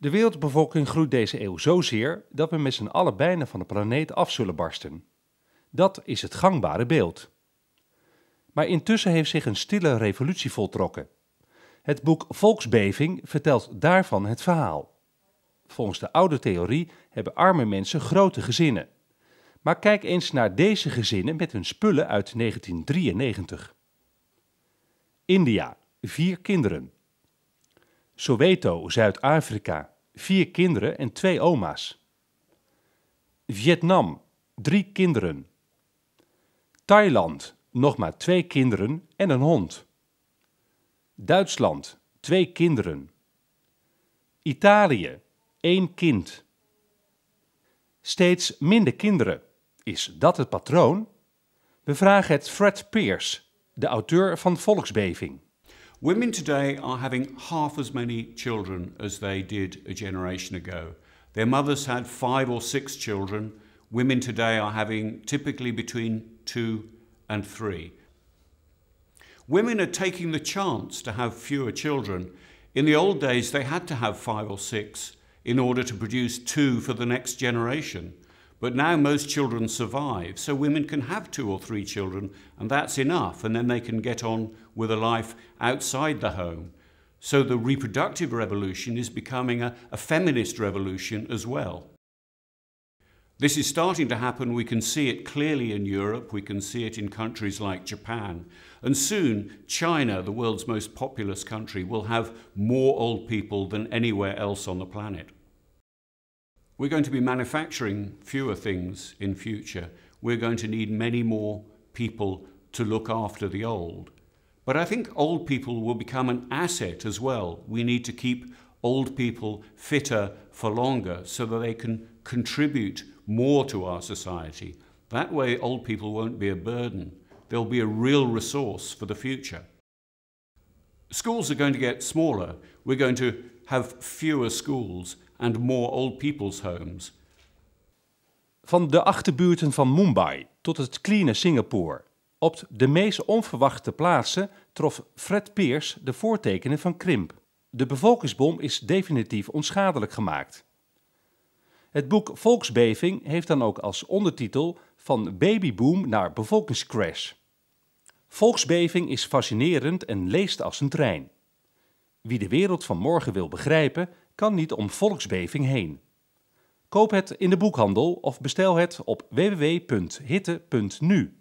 De wereldbevolking groeit deze eeuw zozeer dat we met z'n allen bijna van de planeet af zullen barsten. Dat is het gangbare beeld. Maar intussen heeft zich een stille revolutie voltrokken. Het boek Volksbeving vertelt daarvan het verhaal. Volgens de oude theorie hebben arme mensen grote gezinnen. Maar kijk eens naar deze gezinnen met hun spullen uit 1993. India, vier kinderen. Soweto, Zuid-Afrika, vier kinderen en twee oma's. Vietnam, drie kinderen. Thailand, nog maar twee kinderen en een hond. Duitsland, twee kinderen. Italië, één kind. Steeds minder kinderen. Is dat het patroon? We vragen het Fred Peers, de auteur van Volksbeving. Women today are having half as many children as they did a generation ago. Their mothers had five or six children. Women today are having typically between two and three. Women are taking the chance to have fewer children. In the old days, they had to have five or six in order to produce two for the next generation. But now most children survive, so women can have two or three children, and that's enough, and then they can get on with a life outside the home. So the reproductive revolution is becoming a, a feminist revolution as well. This is starting to happen. We can see it clearly in Europe. We can see it in countries like Japan. And soon, China, the world's most populous country, will have more old people than anywhere else on the planet. We're going to be manufacturing fewer things in future. We're going to need many more people to look after the old. But I think old people will become an asset as well. We need to keep old people fitter for longer so that they can contribute more to our society. That way, old people won't be a burden. They'll be a real resource for the future. Schools are going to get smaller. We're going to have fewer schools. and more old people's homes. Van de achterbuurten van Mumbai tot het clean Singapore. Op de meest onverwachte plaatsen trof Fred Peers de voortekenen van krimp. De bevolkingsbom is definitief onschadelijk gemaakt. Het boek Volksbeving heeft dan ook als ondertitel Van babyboom naar bevolkingscrash. Volksbeving is fascinerend en leest als een trein. Wie de wereld van morgen wil begrijpen, kan niet om volksbeving heen. Koop het in de boekhandel of bestel het op www.hitte.nu.